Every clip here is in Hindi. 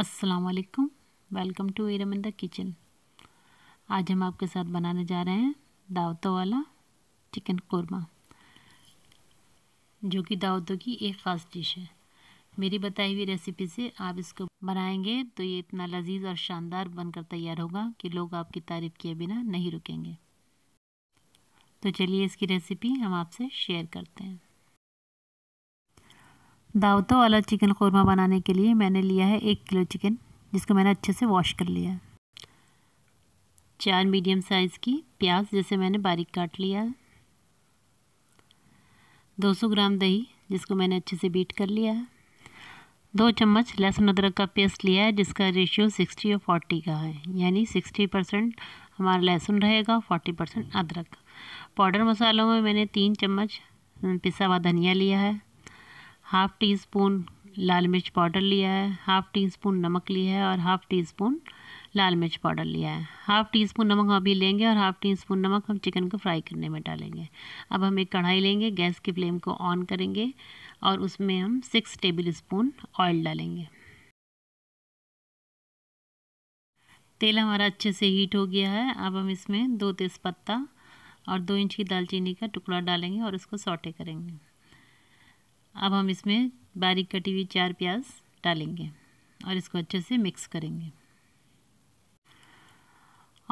असलकम welcome to Eram in the kitchen आज हम आपके साथ बनाने जा रहे हैं दावतों वाला चिकन कौरमा जो कि दावतों की एक ख़ास डिश है मेरी बताई हुई रेसिपी से आप इसको बनाएंगे तो ये इतना लजीज और शानदार बनकर तैयार होगा कि लोग आपकी तारीफ़ किए बिना नहीं रुकेंगे तो चलिए इसकी रेसिपी हम आपसे शेयर करते हैं दावतों वाला चिकन कौरमा बनाने के लिए मैंने लिया है एक किलो चिकन जिसको मैंने अच्छे से वॉश कर लिया है चार मीडियम साइज़ की प्याज जिसे मैंने बारीक काट लिया है दो सौ ग्राम दही जिसको मैंने अच्छे से बीट कर लिया है दो चम्मच लहसुन अदरक का पेस्ट लिया है जिसका रेशियो सिक्सटी और फोर्टी का है यानी सिक्सटी परसेंट हमारा लहसुन रहेगा फ़ोर्टी परसेंट अदरक पाउडर मसालों में मैंने तीन चम्मच पिसा हुआ धनिया लिया है हाफ़ टी स्पून लाल मिर्च पाउडर लिया है हाफ़ टी स्पून नमक लिया है और हाफ़ टी स्पून लाल मिर्च पाउडर लिया है हाफ़ टी स्पून नमक हम अभी लेंगे और हाफ़ टी स्पून नमक हम चिकन को फ्राई करने में डालेंगे अब हम एक कढ़ाई लेंगे गैस की फ्लेम को ऑन करेंगे और उसमें हम सिक्स टेबल स्पून ऑयल डालेंगे तेल हमारा अच्छे से हीट हो गया है अब हम इसमें दो पत्ता और दो इंच की दालचीनी का टुकड़ा डालेंगे और इसको सौटे करेंगे अब हम इसमें बारीक कटी हुई चार प्याज डालेंगे और इसको अच्छे से मिक्स करेंगे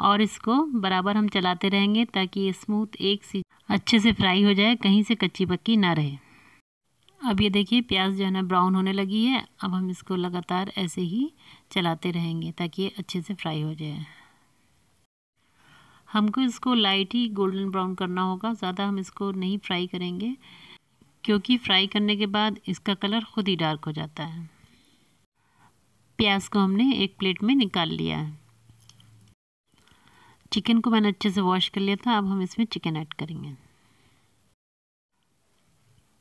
और इसको बराबर हम चलाते रहेंगे ताकि ये स्मूथ एक सी अच्छे से फ्राई हो जाए कहीं से कच्ची पक्की ना रहे अब ये देखिए प्याज जो है ना ब्राउन होने लगी है अब हम इसको लगातार ऐसे ही चलाते रहेंगे ताकि ये अच्छे से फ्राई हो जाए हमको इसको लाइट ही गोल्डन ब्राउन करना होगा ज़्यादा हम इसको नहीं फ्राई करेंगे क्योंकि फ्राई करने के बाद इसका कलर ख़ुद ही डार्क हो जाता है प्याज को हमने एक प्लेट में निकाल लिया है चिकन को मैंने अच्छे से वॉश कर लिया था अब हम इसमें चिकन ऐड करेंगे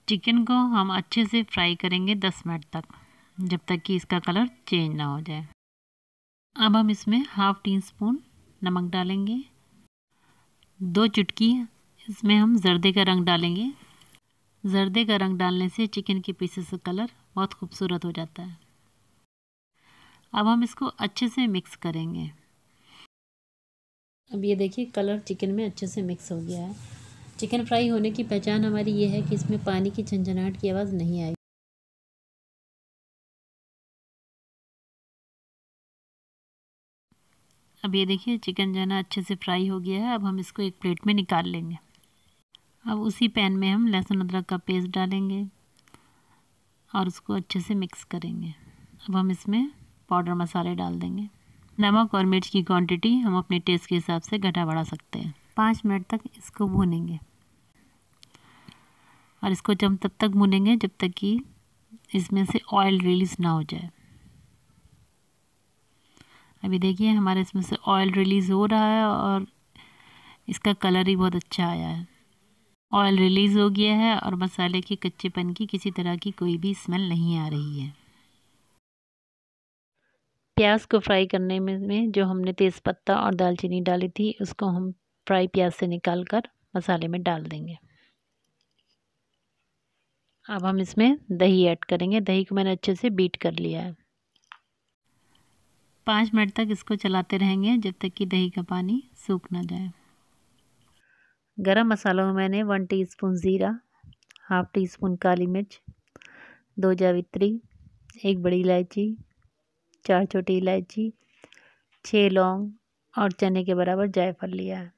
चिकन को हम अच्छे से फ्राई करेंगे 10 मिनट तक जब तक कि इसका कलर चेंज ना हो जाए अब हम इसमें हाफ़ टी स्पून नमक डालेंगे दो चुटकी इसमें हम जर्दे का रंग डालेंगे जर्दे का रंग डालने से चिकन के पीसेस का कलर बहुत खूबसूरत हो जाता है अब हम इसको अच्छे से मिक्स करेंगे अब ये देखिए कलर चिकन में अच्छे से मिक्स हो गया है चिकन फ्राई होने की पहचान हमारी ये है कि इसमें पानी की झंझनाहट की आवाज़ नहीं आई अब ये देखिए चिकन जो अच्छे से फ्राई हो गया है अब हम इसको एक प्लेट में निकाल लेंगे अब उसी पैन में हम लहसुन अदरक का पेस्ट डालेंगे और उसको अच्छे से मिक्स करेंगे अब हम इसमें पाउडर मसाले डाल देंगे नमक और मिर्च की क्वांटिटी हम अपने टेस्ट के हिसाब से घटा बढ़ा सकते हैं पाँच मिनट तक इसको भूनेंगे और इसको जब तब तक भूनेंगे जब तक कि इसमें से ऑयल रिलीज़ ना हो जाए अभी देखिए हमारे इसमें से ऑयल रिलीज़ हो रहा है और इसका कलर ही बहुत अच्छा आया है ऑयल रिलीज़ हो गया है और मसाले के कच्चेपन की किसी तरह की कोई भी स्मेल नहीं आ रही है प्याज को फ्राई करने में, में जो हमने तेज़पत्ता और दालचीनी डाली थी उसको हम फ्राई प्याज से निकाल कर मसाले में डाल देंगे अब हम इसमें दही ऐड करेंगे दही को मैंने अच्छे से बीट कर लिया है पाँच मिनट तक इसको चलाते रहेंगे जब तक कि दही का पानी सूख ना जाए गरम मसालों में मैंने वन टीस्पून ज़ीरा हाफ़ टी स्पून काली मिर्च दो जावित्री एक बड़ी इलायची चार छोटी इलायची छः लौंग और चने के बराबर जायफल लिया है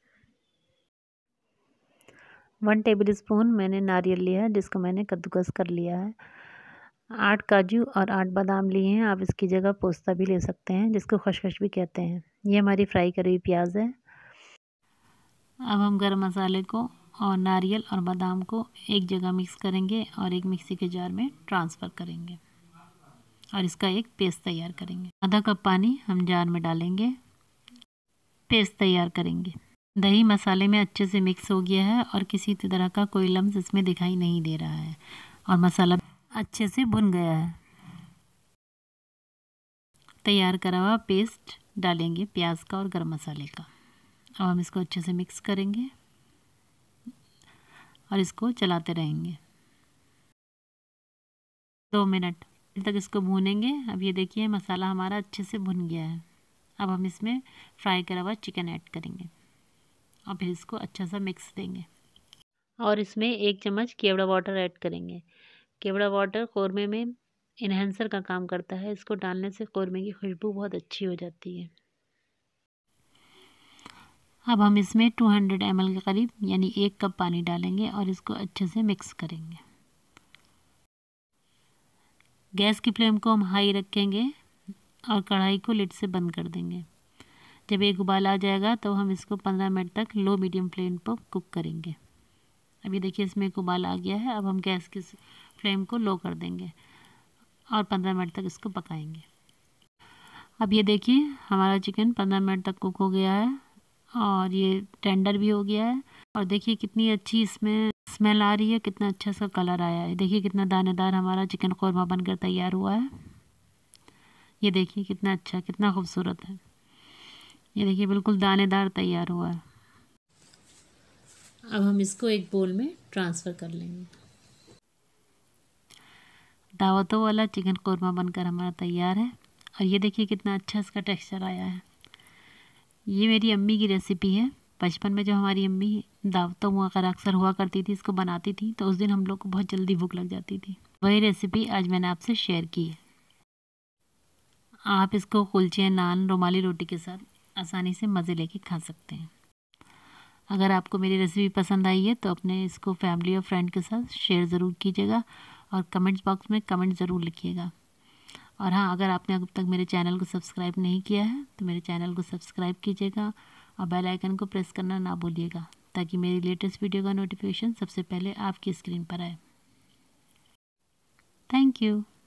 वन टेबल स्पून मैंने नारियल लिया है जिसको मैंने कद्दूकस कर लिया है आठ काजू और आठ बादाम लिए हैं आप इसकी जगह पोस्ता भी ले सकते हैं जिसको खशखश भी कहते हैं ये हमारी फ्राई करी हुई प्याज है अब हम गर्म मसाले को और नारियल और बादाम को एक जगह मिक्स करेंगे और एक मिक्सी के जार में ट्रांसफ़र करेंगे और इसका एक पेस्ट तैयार करेंगे आधा कप पानी हम जार में डालेंगे पेस्ट तैयार करेंगे दही मसाले में अच्छे से मिक्स हो गया है और किसी तरह का कोई लम्स इसमें दिखाई नहीं दे रहा है और मसाला अच्छे से भुन गया है तैयार करा हुआ पेस्ट डालेंगे प्याज का और गर्म मसाले का अब तो हम इसको अच्छे से मिक्स करेंगे और इसको चलाते रहेंगे दो मिनट तक इसको भूनेंगे अब ये देखिए मसाला हमारा अच्छे से भुन गया है अब हम इसमें फ्राई करा हुआ चिकन ऐड करेंगे और फिर इसको अच्छा सा मिक्स देंगे और इसमें एक चम्मच केवड़ा वाटर ऐड करेंगे केवड़ा वाटर कौरमे में इन्हेंसर का काम करता है इसको डालने से कौरमे की खुशबू बहुत अच्छी हो जाती है अब हम इसमें 200 हंड्रेड के करीब यानी एक कप पानी डालेंगे और इसको अच्छे से मिक्स करेंगे गैस की फ्लेम को हम हाई रखेंगे और कढ़ाई को लिट से बंद कर देंगे जब एक उबाल आ जाएगा तो हम इसको 15 मिनट तक लो मीडियम फ्लेम पर कुक करेंगे अभी देखिए इसमें एक उबाल आ गया है अब हम गैस की फ्लेम को लो कर देंगे और 15 मिनट तक इसको पकाएंगे अब ये देखिए हमारा चिकन 15 मिनट तक कुक हो गया है और ये टेंडर भी हो गया है और देखिए कितनी अच्छी इसमें स्मेल आ रही है कितना अच्छा सा कलर आया है देखिए कितना दानेदार हमारा चिकन कौरमा बनकर तैयार हुआ है ये देखिए कितना अच्छा कितना खूबसूरत है ये देखिए बिल्कुल दानेदार तैयार हुआ है अब हम इसको एक बोल में ट्रांसफ़र कर लेंगे दावतों वाला चिकन कौरमा बनकर हमारा तैयार है और ये देखिए कितना अच्छा इसका टेक्सचर आया है ये मेरी अम्मी की रेसिपी है बचपन में जब हमारी अम्मी दावतों हुआ कर अक्सर हुआ करती थी इसको बनाती थी तो उस दिन हम लोग को बहुत जल्दी भूख लग जाती थी वही रेसिपी आज मैंने आपसे शेयर की है आप इसको कुलचे नान रुमाली रोटी के साथ आसानी से मज़े लेके खा सकते हैं अगर आपको मेरी रेसिपी पसंद आई है तो अपने इसको फैमिली और फ्रेंड के साथ शेयर ज़रूर कीजिएगा और कमेंट्स बॉक्स में कमेंट ज़रूर लिखिएगा और हाँ अगर आपने अब तक मेरे चैनल को सब्सक्राइब नहीं किया है तो मेरे चैनल को सब्सक्राइब कीजिएगा और बेल आइकन को प्रेस करना ना भूलिएगा ताकि मेरी लेटेस्ट वीडियो का नोटिफिकेशन सबसे पहले आपकी स्क्रीन पर आए थैंक यू